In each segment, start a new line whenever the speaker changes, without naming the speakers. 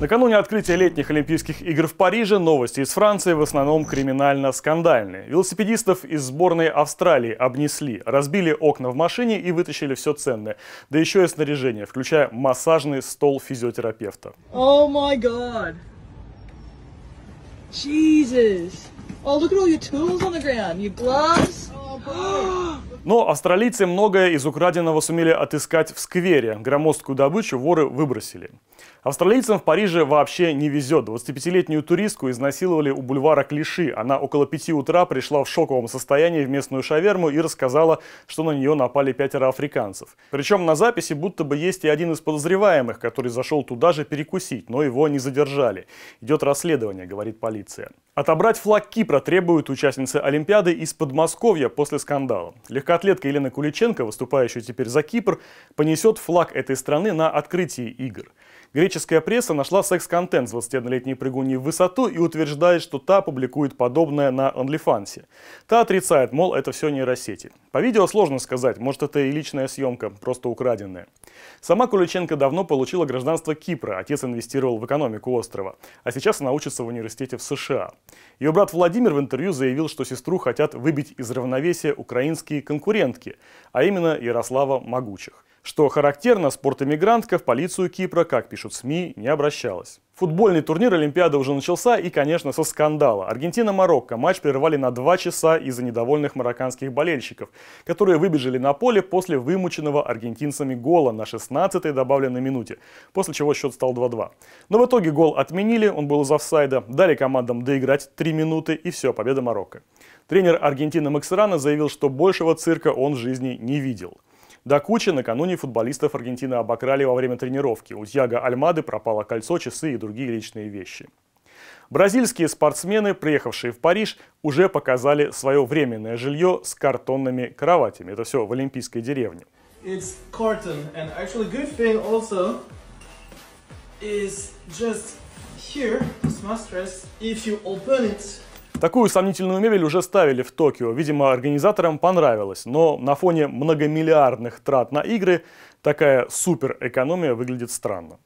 Накануне открытия летних Олимпийских игр в Париже новости из Франции в основном криминально-скандальные. Велосипедистов из сборной Австралии обнесли, разбили окна в машине и вытащили все ценное. Да еще и снаряжение, включая массажный стол физиотерапевта. Oh, Но австралийцы многое из украденного сумели отыскать в сквере. Громоздкую добычу воры выбросили. Австралийцам в Париже вообще не везет. 25-летнюю туристку изнасиловали у бульвара Клиши. Она около пяти утра пришла в шоковом состоянии в местную шаверму и рассказала, что на нее напали пятеро африканцев. Причем на записи будто бы есть и один из подозреваемых, который зашел туда же перекусить, но его не задержали. Идет расследование, говорит полиция. Отобрать флаг Кипра требуют участницы Олимпиады из Подмосковья после после скандала. Легкоатлетка Елена Куличенко, выступающая теперь за Кипр, понесет флаг этой страны на открытии игр. Греческая пресса нашла секс-контент с 21-летней прыгуньей в высоту и утверждает, что та публикует подобное на OnlyFans. Та отрицает, мол, это все нейросети. По видео сложно сказать, может это и личная съемка, просто украденная. Сама Куличенко давно получила гражданство Кипра, отец инвестировал в экономику острова, а сейчас она учится в университете в США. Ее брат Владимир в интервью заявил, что сестру хотят выбить из равновесия украинские конкурентки, а именно Ярослава Могучих. Что характерно, спортэмигрантка в полицию Кипра, как пишут СМИ, не обращалась. Футбольный турнир Олимпиады уже начался и, конечно, со скандала. Аргентина-Марокко матч прервали на два часа из-за недовольных марокканских болельщиков, которые выбежали на поле после вымученного аргентинцами гола на 16-й добавленной минуте, после чего счет стал 2-2. Но в итоге гол отменили, он был из офсайда, дали командам доиграть 3 минуты и все, победа Марокко. Тренер Аргентины Максерана заявил, что большего цирка он в жизни не видел. До кучи накануне футболистов Аргентины обокрали во время тренировки. У Тьяго Альмады пропало кольцо, часы и другие личные вещи. Бразильские спортсмены, приехавшие в Париж, уже показали свое временное жилье с картонными кроватями. Это все в Олимпийской деревне. here, this mattress, if you open it, Такую сомнительную мебель уже ставили в Токио. Видимо, организаторам понравилось. Но на фоне многомиллиардных трат на игры такая суперэкономия выглядит странно.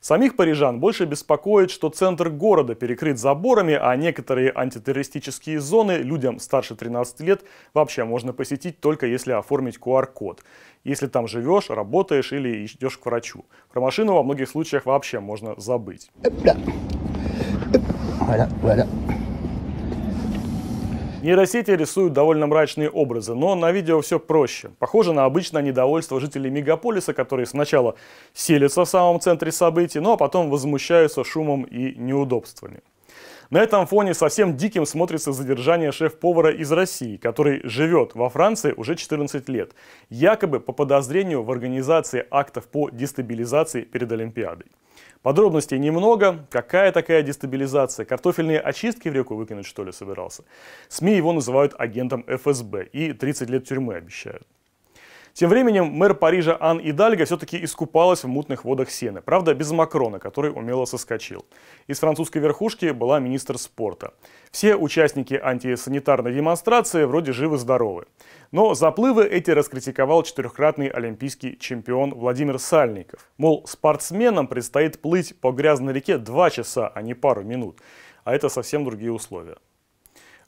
Самих парижан больше беспокоит, что центр города перекрыт заборами, а некоторые антитеррористические зоны людям старше 13 лет вообще можно посетить только если оформить QR-код. Если там живешь, работаешь или идешь к врачу. Про машину во многих случаях вообще можно забыть. Нейросети рисуют довольно мрачные образы, но на видео все проще. Похоже на обычное недовольство жителей мегаполиса, которые сначала селятся в самом центре событий, ну а потом возмущаются шумом и неудобствами. На этом фоне совсем диким смотрится задержание шеф-повара из России, который живет во Франции уже 14 лет, якобы по подозрению в организации актов по дестабилизации перед Олимпиадой. Подробностей немного. Какая такая дестабилизация? Картофельные очистки в реку выкинуть, что ли, собирался? СМИ его называют агентом ФСБ и 30 лет тюрьмы обещают. Тем временем мэр Парижа Ан Идальга все-таки искупалась в мутных водах Сены. Правда, без Макрона, который умело соскочил. Из французской верхушки была министр спорта. Все участники антисанитарной демонстрации вроде живы-здоровы. Но заплывы эти раскритиковал четырехкратный олимпийский чемпион Владимир Сальников. Мол, спортсменам предстоит плыть по грязной реке два часа, а не пару минут. А это совсем другие условия.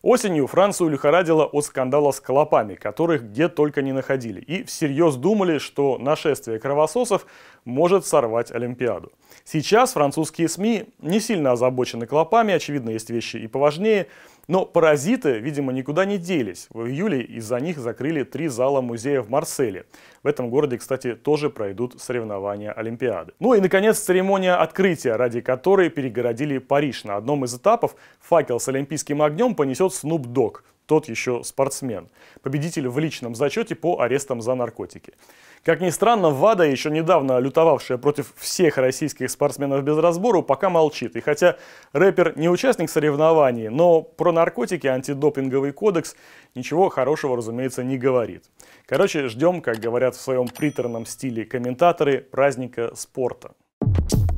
Осенью Францию лихорадило от скандала с клопами, которых где только не находили, и всерьез думали, что нашествие кровососов может сорвать Олимпиаду. Сейчас французские СМИ не сильно озабочены клопами, очевидно, есть вещи и поважнее – но паразиты, видимо, никуда не делись. В июле из-за них закрыли три зала музея в Марселе. В этом городе, кстати, тоже пройдут соревнования Олимпиады. Ну и, наконец, церемония открытия, ради которой перегородили Париж. На одном из этапов факел с олимпийским огнем понесет Снуп Dogg тот еще спортсмен. Победитель в личном зачете по арестам за наркотики. Как ни странно, ВАДА, еще недавно лютовавшая против всех российских спортсменов без разбору, пока молчит. И хотя рэпер не участник соревнований, но про наркотики антидопинговый кодекс ничего хорошего, разумеется, не говорит. Короче, ждем, как говорят в своем приторном стиле комментаторы, праздника спорта. Thank you